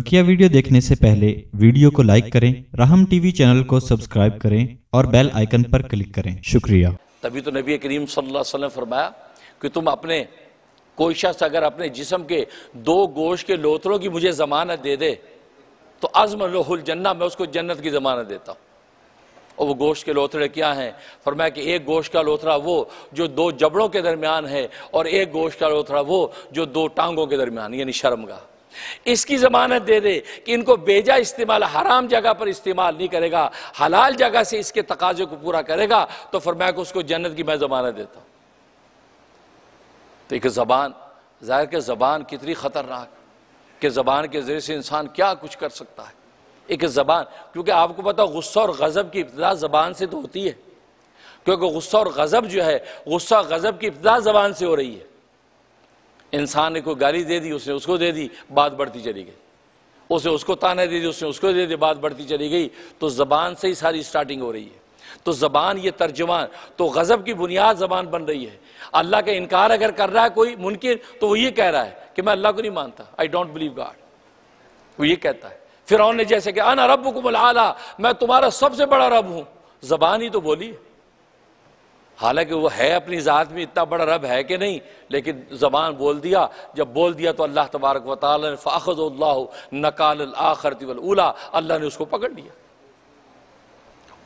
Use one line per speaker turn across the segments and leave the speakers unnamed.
बकिया वीडियो देखने से पहले वीडियो को लाइक करें राहम टीवी चैनल को सब्सक्राइब करें और बेल आइकन पर क्लिक करें शुक्रिया
तभी तो नबी करीम सल्लल्लाहु अलैहि वसल्लम फरमाया कि तुम अपने कोई शख्स अगर अपने जिसम के दो गोश के लोथरों की मुझे जमानत दे दे तो अजम लोहुल जन्ना मैं उसको जन्नत की जमानत देता हूँ और वो गोश्त के लोथड़े क्या हैं फरमाया कि एक गोश्त का लोथड़ा वो जो दो जबड़ों के दरमियान है और एक गोश्त का लोथड़ा वो जो दो टांगों के दरमियान यानी शर्म का इसकी ज़मानत दे दे कि इनको बेजा इस्तेमाल हराम जगह पर इस्तेमाल नहीं करेगा हलाल जगह से इसके तकाजे को पूरा करेगा तो फिर मैं उसको जन्नत की मैं ज़मानत देता हूं तो एक ज़बान ज़ाहिर के ज़बान कितनी ख़तरनाक कि ज़बान के ज़रिए से इंसान क्या कुछ कर सकता है एक ज़बान क्योंकि आपको पता गुस्सा और गज़ब की इब्तदा ज़बान से तो होती है क्योंकि गुस्सा और गज़ब जो है गुस्सा गज़ब की इब्तदा ज़बान से हो रही है इंसान ने कोई गाली दे दी उसने उसको दे दी बात बढ़ती चली गई उसने उसको ताने दे दी उसने उसको दे दी बात बढ़ती चली गई तो ज़बान से ही सारी स्टार्टिंग हो रही है तो ज़बान ये तर्जुमान तो गज़ब की बुनियाद ज़बान बन रही है अल्लाह का इनकार अगर कर रहा है कोई मुनकिन तो वो ये कह रहा है कि मैं अल्लाह को नहीं मानता आई डोंट बिलीव गॉड वो ये कहता है फिर ने जैसे कि अन रब आला मैं तुम्हारा सबसे बड़ा रब हूँ ज़बान ही तो बोली है हालांकि वो है अपनी ज़ात में इतना बड़ा रब है कि नहीं लेकिन ज़बान बोल दिया जब बोल दिया तो अल्लाह तबारक वाली ने फ़ाखज़ल्ला नकाल आखरती अल्लाह ने उसको पकड़ लिया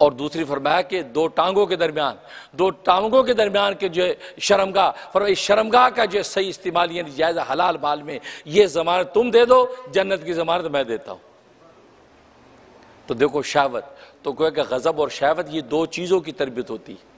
और दूसरी फरमाया कि दो टांगों के दरमियान दो टांगों के दरमियान के जो शर्मगा फरमाई शर्मगा का जो सही इस्तेमाल यानी जायज़ा हलाल माल में ये जमानत तुम दे दो जन्नत की जमानत मैं देता हूँ तो देखो शावत तो कोई गज़ब और शावत ये दो चीज़ों की तरबियत होती है